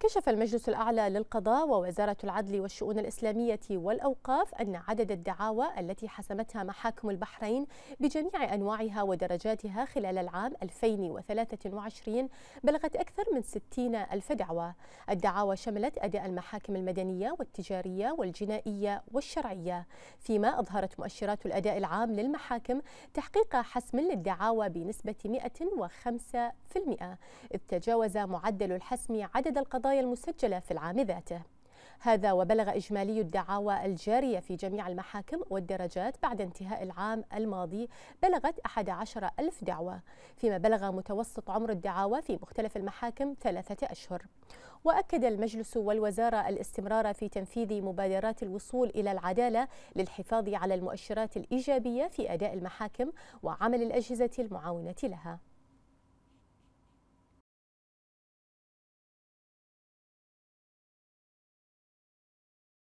كشف المجلس الأعلى للقضاء ووزارة العدل والشؤون الإسلامية والأوقاف أن عدد الدعاوى التي حسمتها محاكم البحرين بجميع أنواعها ودرجاتها خلال العام 2023 بلغت أكثر من 60 ألف دعوة الدعاوى شملت أداء المحاكم المدنية والتجارية والجنائية والشرعية فيما أظهرت مؤشرات الأداء العام للمحاكم تحقيق حسم للدعاوى بنسبة 105% إذ تجاوز معدل الحسم عدد القضاء القضايا المسجلة في العام ذاته هذا وبلغ إجمالي الدعاوى الجارية في جميع المحاكم والدرجات بعد انتهاء العام الماضي بلغت 11 ألف دعوة فيما بلغ متوسط عمر الدعاوى في مختلف المحاكم ثلاثة أشهر وأكد المجلس والوزارة الاستمرار في تنفيذ مبادرات الوصول إلى العدالة للحفاظ على المؤشرات الإيجابية في أداء المحاكم وعمل الأجهزة المعاونة لها